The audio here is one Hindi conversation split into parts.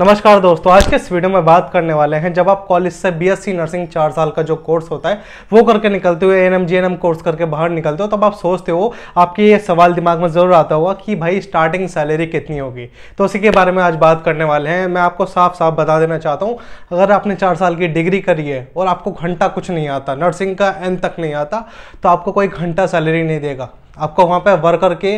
नमस्कार दोस्तों आज के इस वीडियो में बात करने वाले हैं जब आप कॉलेज से बीएससी नर्सिंग चार साल का जो कोर्स होता है वो करके निकलते हुए एन एम कोर्स करके बाहर निकलते हो तब आप सोचते हो आपके ये सवाल दिमाग में ज़रूर आता होगा कि भाई स्टार्टिंग सैलरी कितनी होगी तो उसी के बारे में आज बात करने वाले हैं मैं आपको साफ साफ बता देना चाहता हूँ अगर आपने चार साल की डिग्री करी है और आपको घंटा कुछ नहीं आता नर्सिंग का एंड तक नहीं आता तो आपको कोई घंटा सैलरी नहीं देगा आपको वहाँ पर वर्कर के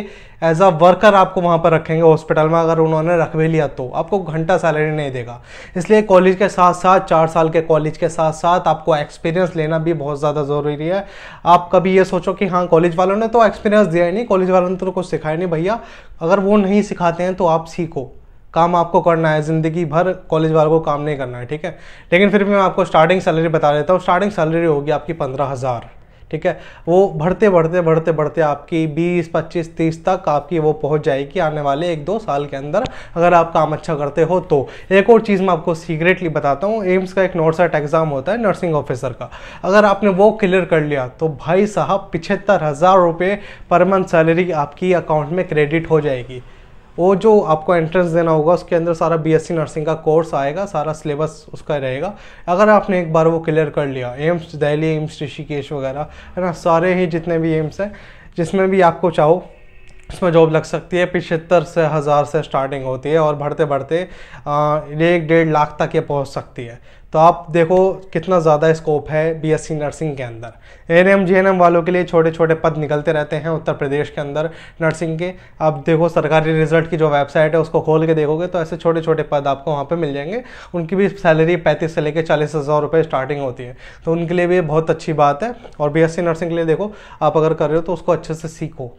एज अ वर्कर आपको वहाँ पर रखेंगे हॉस्पिटल में अगर उन्होंने रख भी लिया तो आपको घंटा सैलरी नहीं देगा इसलिए कॉलेज के साथ साथ चार साल के कॉलेज के साथ साथ आपको एक्सपीरियंस लेना भी बहुत ज़्यादा ज़रूरी है आप कभी ये सोचो कि हाँ कॉलेज वालों ने तो एक्सपीरियंस दिया ही नहीं कॉलेज वालों ने तो कुछ सिखाया नहीं भैया अगर वो नहीं सिखाते हैं तो आप सीखो काम आपको करना है ज़िंदगी भर कॉलेज वालों को काम नहीं करना है ठीक है लेकिन फिर भी मैं आपको स्टार्टिंग सैलरी बता देता हूँ स्टार्टिंग सैलरी होगी आपकी पंद्रह हज़ार ठीक है वो बढ़ते बढ़ते बढ़ते बढ़ते आपकी 20, 25, 30 तक आपकी वो पहुंच जाएगी आने वाले एक दो साल के अंदर अगर आप काम अच्छा करते हो तो एक और चीज़ मैं आपको सीक्रेटली बताता हूँ एम्स का एक नोटसेट एग्ज़ाम होता है नर्सिंग ऑफिसर का अगर आपने वो क्लियर कर लिया तो भाई साहब पिछहत्तर हज़ार रुपये पर मंथ सैलरी आपकी अकाउंट में क्रेडिट हो जाएगी वो जो आपको एंट्रेंस देना होगा उसके अंदर सारा बीएससी नर्सिंग का कोर्स आएगा सारा सिलेबस उसका रहेगा अगर आपने एक बार वो क्लियर कर लिया एम्स दिल्ली एम्स ऋषिकेश वगैरह है ना सारे ही जितने भी एम्स हैं जिसमें भी आपको चाहो इसमें जॉब लग सकती है पिछहत्तर से हज़ार से स्टार्टिंग होती है और बढ़ते बढ़ते एक डेढ़ लाख तक ये पहुंच सकती है तो आप देखो कितना ज़्यादा स्कोप है बीएससी नर्सिंग के अंदर N M G N M वालों के लिए छोटे छोटे पद निकलते रहते हैं उत्तर प्रदेश के अंदर नर्सिंग के आप देखो सरकारी रिजल्ट की जो वेबसाइट है उसको खोल के देखोगे तो ऐसे छोटे छोटे पद आपको वहाँ पर मिल जाएंगे उनकी भी सैलरी पैंतीस से लेकर चालीस हज़ार रुपये स्टार्टिंग होती है तो उनके लिए भी बहुत अच्छी बात है और बी नर्सिंग के लिए देखो आप अगर कर रहे हो तो उसको अच्छे से सीखो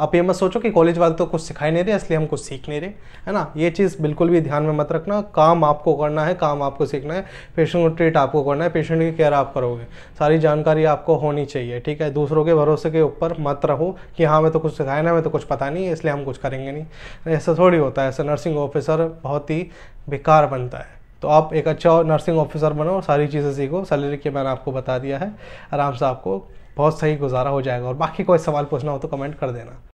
आप ये मत सोचो कि कॉलेज वाले तो कुछ सिखाई नहीं रहे इसलिए हम कुछ सीख नहीं रहे है ना ये चीज़ बिल्कुल भी ध्यान में मत रखना काम आपको करना है काम आपको सीखना है पेशेंट को ट्रीट आपको करना है पेशेंट की केयर आप करोगे सारी जानकारी आपको होनी चाहिए ठीक है दूसरों के भरोसे के ऊपर मत रहो कि हाँ मैं तो कुछ सिखाया ना मैं तो कुछ पता नहीं इसलिए हम कुछ करेंगे नहीं ऐसा थोड़ी होता है ऐसा नर्सिंग ऑफिसर बहुत ही बेकार बनता है तो आप एक अच्छा नर्सिंग ऑफिसर बनो सारी चीज़ें सीखो सैलरी के मैंने आपको बता दिया है आराम से आपको बहुत सही गुजारा हो जाएगा और बाकी कोई सवाल पूछना हो तो कमेंट कर देना